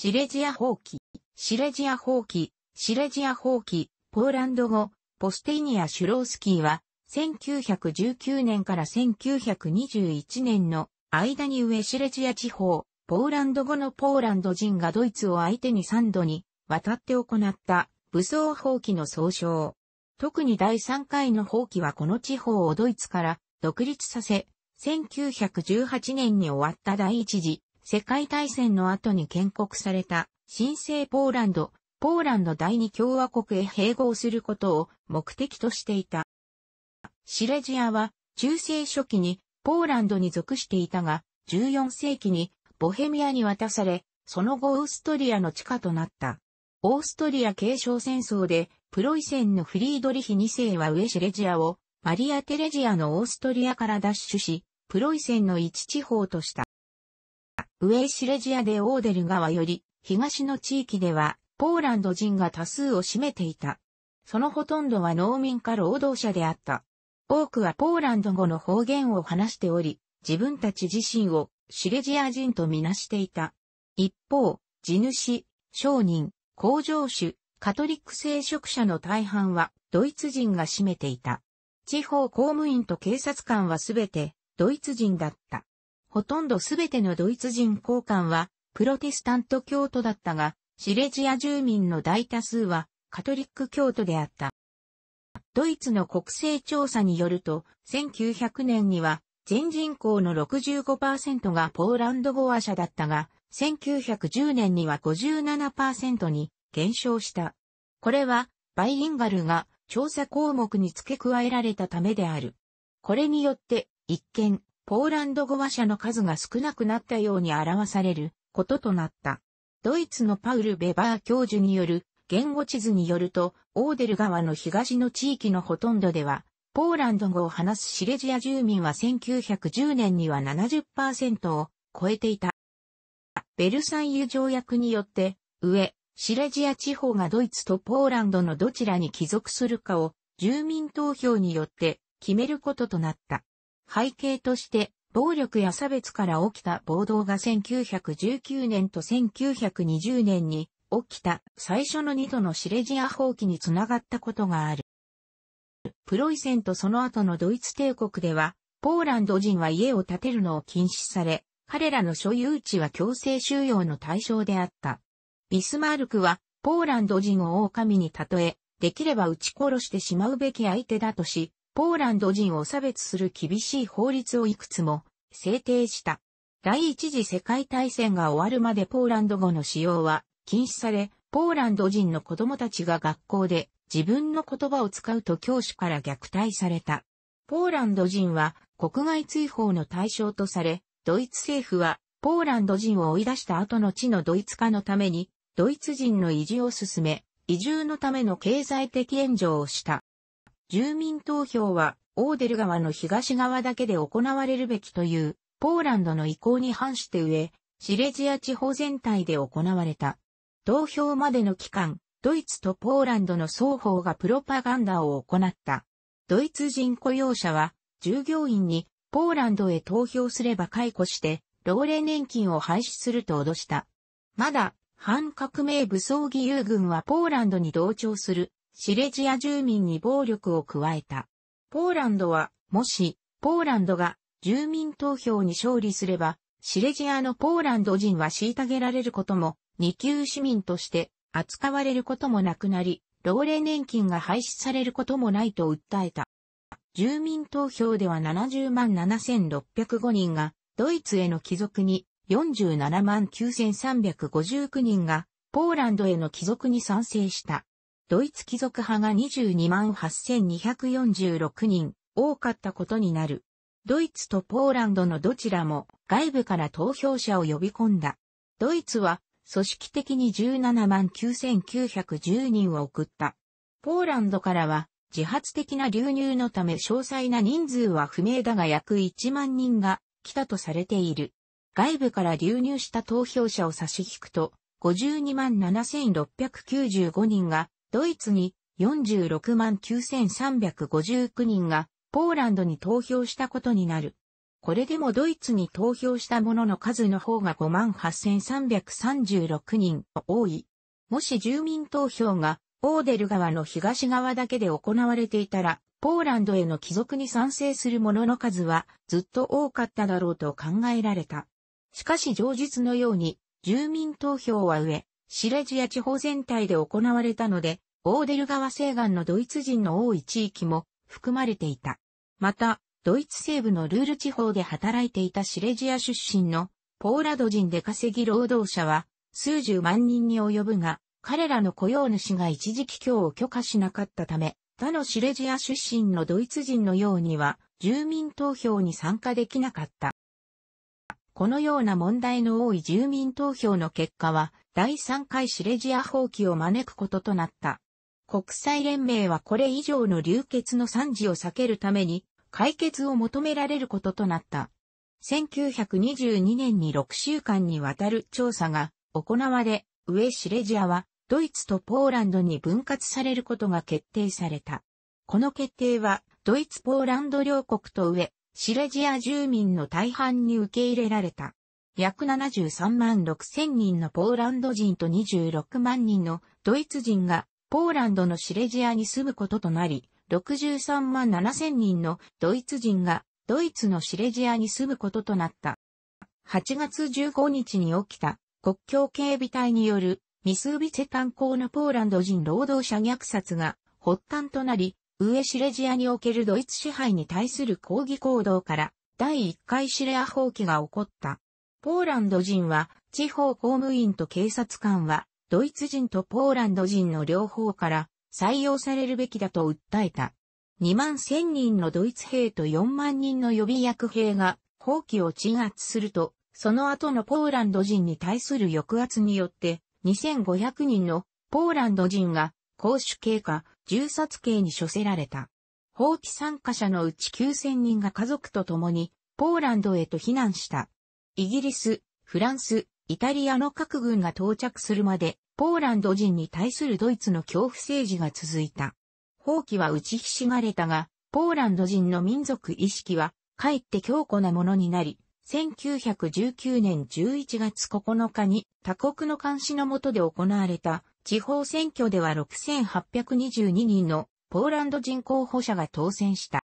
シレジア放棄、シレジア放棄、シレジア放棄、ポーランド語、ポスティニア・シュロースキーは、1919年から1921年の間に上シレジア地方、ポーランド語のポーランド人がドイツを相手に3度に渡って行った武装放棄の総称。特に第3回の放棄はこの地方をドイツから独立させ、1918年に終わった第1次世界大戦の後に建国された新生ポーランド、ポーランド第二共和国へ併合することを目的としていた。シレジアは中世初期にポーランドに属していたが、14世紀にボヘミアに渡され、その後オーストリアの地下となった。オーストリア継承戦争で、プロイセンのフリードリヒ2世は上シレジアを、マリア・テレジアのオーストリアから奪取し、プロイセンの一地方とした。上シレジアでオーデル川より東の地域ではポーランド人が多数を占めていた。そのほとんどは農民か労働者であった。多くはポーランド語の方言を話しており、自分たち自身をシレジア人とみなしていた。一方、地主、商人、工場主、カトリック聖職者の大半はドイツ人が占めていた。地方公務員と警察官はすべてドイツ人だった。ほとんどすべてのドイツ人交換は、プロテスタント教徒だったが、シレジア住民の大多数は、カトリック教徒であった。ドイツの国勢調査によると、1900年には、全人口の65%がポーランド語話者だったが、1910年には57%に減少した。これは、バイリンガルが調査項目に付け加えられたためである。これによって、一見、ポーランド語話者の数が少なくなったように表されることとなった。ドイツのパウル・ベバー教授による言語地図によると、オーデル川の東の地域のほとんどでは、ポーランド語を話すシレジア住民は1910年には70%を超えていた。ベルサイユ条約によって、上、シレジア地方がドイツとポーランドのどちらに帰属するかを住民投票によって決めることとなった。背景として、暴力や差別から起きた暴動が1919年と1920年に起きた最初の2度のシレジア放棄につながったことがある。プロイセンとその後のドイツ帝国では、ポーランド人は家を建てるのを禁止され、彼らの所有地は強制収容の対象であった。ビスマルクは、ポーランド人を狼に例え、できれば撃ち殺してしまうべき相手だとし、ポーランド人を差別する厳しい法律をいくつも制定した。第一次世界大戦が終わるまでポーランド語の使用は禁止され、ポーランド人の子供たちが学校で自分の言葉を使うと教師から虐待された。ポーランド人は国外追放の対象とされ、ドイツ政府はポーランド人を追い出した後の地のドイツ化のために、ドイツ人の移住を進め、移住のための経済的援助をした。住民投票は、オーデル川の東側だけで行われるべきという、ポーランドの意向に反して上、シレジア地方全体で行われた。投票までの期間、ドイツとポーランドの双方がプロパガンダを行った。ドイツ人雇用者は、従業員にポーランドへ投票すれば解雇して、老齢年金を廃止すると脅した。まだ、反革命武装義勇軍はポーランドに同調するシレジア住民に暴力を加えた。ポーランドは、もし、ポーランドが住民投票に勝利すれば、シレジアのポーランド人は虐げられることも、二級市民として扱われることもなくなり、老齢年金が廃止されることもないと訴えた。住民投票では70万7605人が、ドイツへの帰属に、47万9359人が、ポーランドへの帰属に賛成した。ドイツ貴族派が228,246人、多かったことになる。ドイツとポーランドのどちらも外部から投票者を呼び込んだ。ドイツは組織的に17万9910人を送った。ポーランドからは自発的な流入のため詳細な人数は不明だが約1万人が来たとされている。外部から流入した投票者を差し引くと52万7695人がドイツに46万9359人がポーランドに投票したことになる。これでもドイツに投票した者の数の方が5万8336人多い。もし住民投票がオーデル川の東側だけで行われていたら、ポーランドへの帰属に賛成する者の数はずっと多かっただろうと考えられた。しかし上述のように、住民投票は上、シレジア地方全体で行われたので、オーデル川西岸のドイツ人の多い地域も含まれていた。また、ドイツ西部のルール地方で働いていたシレジア出身のポーラド人で稼ぎ労働者は数十万人に及ぶが、彼らの雇用主が一時帰郷を許可しなかったため、他のシレジア出身のドイツ人のようには住民投票に参加できなかった。このような問題の多い住民投票の結果は、第3回シレジア放棄を招くこととなった。国際連盟はこれ以上の流血の惨事を避けるために解決を求められることとなった。1922年に6週間にわたる調査が行われ、上シレジアはドイツとポーランドに分割されることが決定された。この決定はドイツ・ポーランド両国と上、シレジア住民の大半に受け入れられた。約73万6千人のポーランド人と26万人のドイツ人がポーランドのシレジアに住むこととなり、63万7千人のドイツ人がドイツのシレジアに住むこととなった。8月15日に起きた国境警備隊によるミスービセ炭鉱のポーランド人労働者虐殺が発端となり、上シレジアにおけるドイツ支配に対する抗議行動から第1回シレア放棄が起こった。ポーランド人は、地方公務員と警察官は、ドイツ人とポーランド人の両方から採用されるべきだと訴えた。2万1000人のドイツ兵と4万人の予備役兵が放棄を鎮圧すると、その後のポーランド人に対する抑圧によって、2500人のポーランド人が公主刑か銃殺刑に処せられた。放棄参加者のうち9000人が家族と共にポーランドへと避難した。イギリス、フランス、イタリアの各軍が到着するまで、ポーランド人に対するドイツの恐怖政治が続いた。放棄は打ちひしがれたが、ポーランド人の民族意識は、かえって強固なものになり、1919年11月9日に他国の監視のもとで行われた地方選挙では6822人のポーランド人候補者が当選した。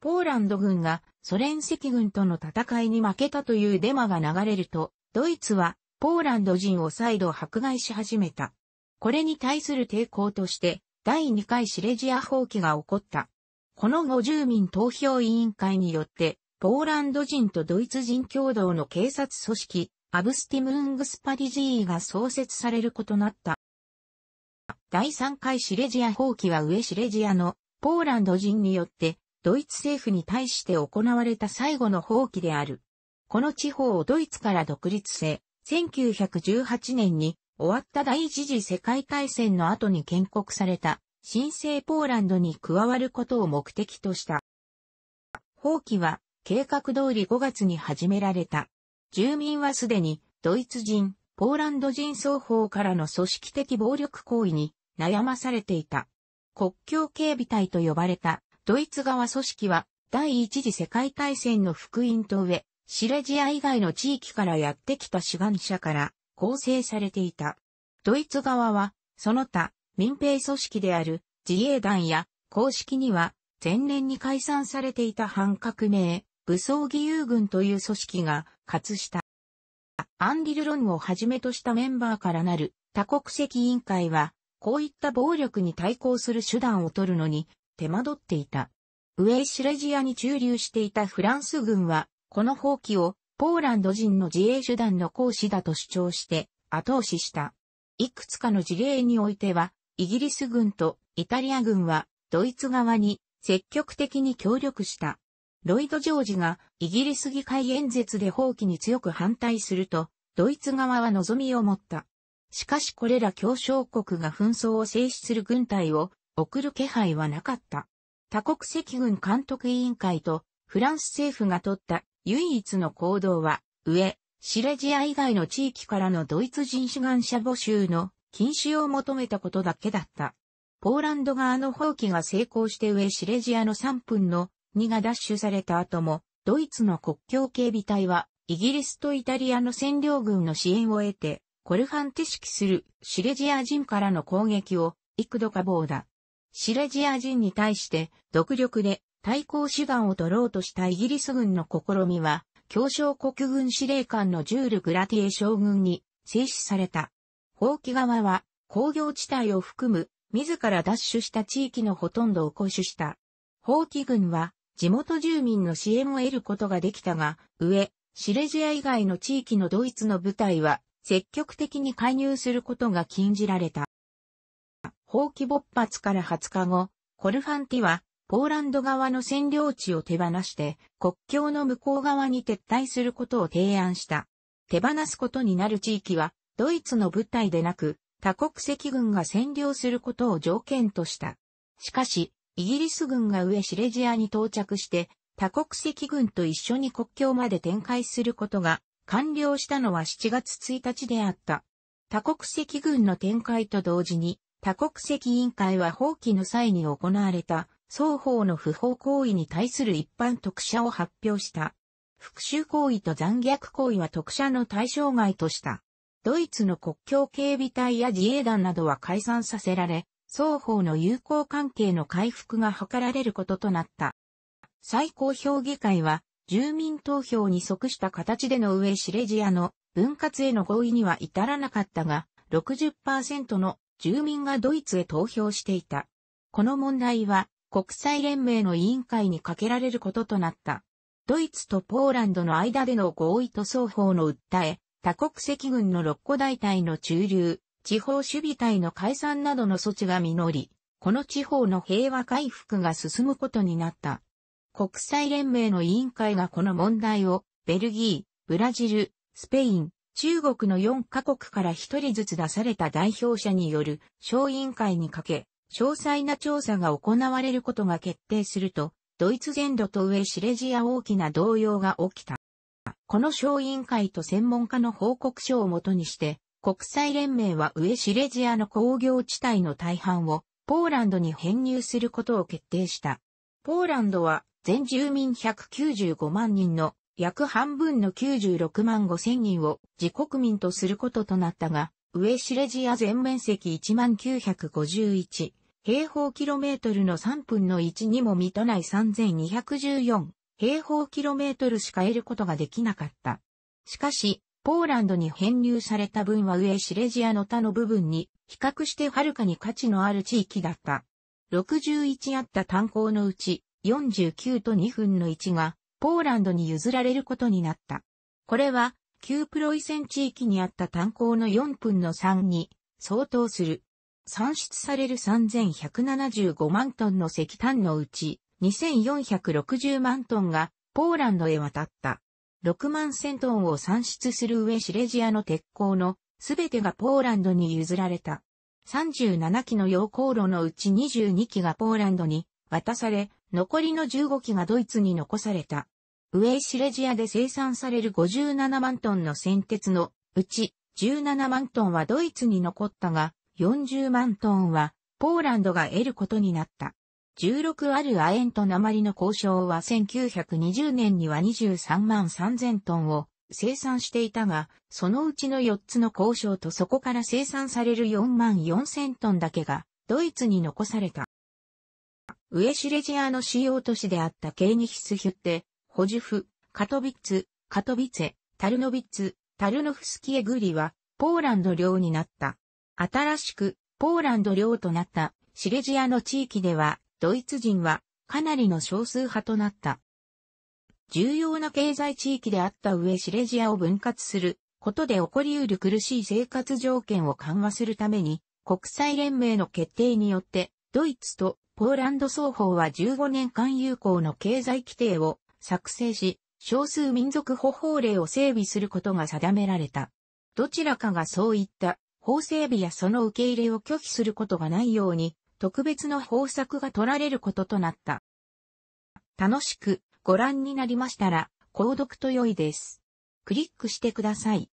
ポーランド軍がソ連赤軍との戦いに負けたというデマが流れると、ドイツはポーランド人を再度迫害し始めた。これに対する抵抗として、第2回シレジア放棄が起こった。この後住民投票委員会によって、ポーランド人とドイツ人共同の警察組織、アブスティムングスパディジーが創設されることになった。第3回シレジア放棄は上シレジアのポーランド人によってドイツ政府に対して行われた最後の放棄である。この地方をドイツから独立せ、1918年に終わった第一次世界大戦の後に建国された新生ポーランドに加わることを目的とした。放棄は計画通り5月に始められた。住民はすでにドイツ人、ポーランド人双方からの組織的暴力行為に悩まされていた。国境警備隊と呼ばれたドイツ側組織は第一次世界大戦の福音と上、シレジア以外の地域からやってきた志願者から構成されていた。ドイツ側は、その他、民兵組織である自衛団や公式には前年に解散されていた反革命、武装義勇軍という組織が活した。アンリル・ロンをはじめとしたメンバーからなる多国籍委員会は、こういった暴力に対抗する手段を取るのに手間取っていた。上イシレジアに駐留していたフランス軍は、この放棄をポーランド人の自衛手段の行使だと主張して後押しした。いくつかの事例においては、イギリス軍とイタリア軍はドイツ側に積極的に協力した。ロイド・ジョージがイギリス議会演説で放棄に強く反対すると、ドイツ側は望みを持った。しかしこれら協商国が紛争を制止する軍隊を送る気配はなかった。多国籍軍監督委員会とフランス政府が取った唯一の行動は、上、シレジア以外の地域からのドイツ人志願者募集の禁止を求めたことだけだった。ポーランド側の放棄が成功して上シレジアの3分の2が奪取された後も、ドイツの国境警備隊は、イギリスとイタリアの占領軍の支援を得て、コルファンテ式するシレジア人からの攻撃を幾度か暴だ。シレジア人に対して独力で対抗手段を取ろうとしたイギリス軍の試みは、強小国軍司令官のジュール・グラティエ将軍に制止された。放棄側は工業地帯を含む自ら奪取した地域のほとんどを固守した。放棄軍は地元住民の支援を得ることができたが、上、シレジア以外の地域のドイツの部隊は積極的に介入することが禁じられた。放棄勃発から20日後、コルファンティは、ポーランド側の占領地を手放して、国境の向こう側に撤退することを提案した。手放すことになる地域は、ドイツの部隊でなく、多国籍軍が占領することを条件とした。しかし、イギリス軍が上シレジアに到着して、多国籍軍と一緒に国境まで展開することが完了したのは7月1日であった。多国籍軍の展開と同時に、多国籍委員会は放棄の際に行われた双方の不法行為に対する一般特赦を発表した。復讐行為と残虐行為は特赦の対象外とした。ドイツの国境警備隊や自衛団などは解散させられ、双方の友好関係の回復が図られることとなった。最高評議会は、住民投票に即した形での上シレジアの分割への合意には至らなかったが、60%の住民がドイツへ投票していた。この問題は国際連盟の委員会にかけられることとなった。ドイツとポーランドの間での合意と双方の訴え、多国籍軍の六個大隊の駐留、地方守備隊の解散などの措置が実り、この地方の平和回復が進むことになった。国際連盟の委員会がこの問題を、ベルギー、ブラジル、スペイン、中国の4カ国から1人ずつ出された代表者による小委員会にかけ、詳細な調査が行われることが決定すると、ドイツ全土と上シレジア大きな動揺が起きた。この小委員会と専門家の報告書をもとにして、国際連盟は上シレジアの工業地帯の大半をポーランドに編入することを決定した。ポーランドは全住民195万人の約半分の96万5千人を自国民とすることとなったが、上シレジア全面積1951平方キロメートルの3分の1にも満たない3214平方キロメートルしか得ることができなかった。しかし、ポーランドに編入された分は上シレジアの他の部分に比較してはるかに価値のある地域だった。61あった炭鉱のうち49と2分の1がポーランドに譲られることになった。これは、旧プロイセン地域にあった炭鉱の4分の3に相当する。産出される3175万トンの石炭のうち、2460万トンがポーランドへ渡った。6万1000トンを産出する上シレジアの鉄鋼のすべてがポーランドに譲られた。37機の溶鉱炉のうち22機がポーランドに渡され、残りの15機がドイツに残された。ウイシレジアで生産される57万トンの先鉄のうち17万トンはドイツに残ったが、40万トンはポーランドが得ることになった。16ある亜鉛と鉛の交渉は1920年には23万3000トンを生産していたが、そのうちの4つの交渉とそこから生産される4万4000トンだけがドイツに残された。上シレジアの主要都市であったケーニヒスヒュってホジフ、カトビッツ、カトビツェ、タルノビッツ、タルノフスキエグリは、ポーランド領になった。新しく、ポーランド領となったシレジアの地域では、ドイツ人はかなりの少数派となった。重要な経済地域であった上シレジアを分割することで起こり得る苦しい生活条件を緩和するために、国際連盟の決定によって、ドイツとポーランド双方は15年間有効の経済規定を作成し、少数民族保法令を整備することが定められた。どちらかがそういった法整備やその受け入れを拒否することがないように、特別の方策が取られることとなった。楽しくご覧になりましたら、購読と良いです。クリックしてください。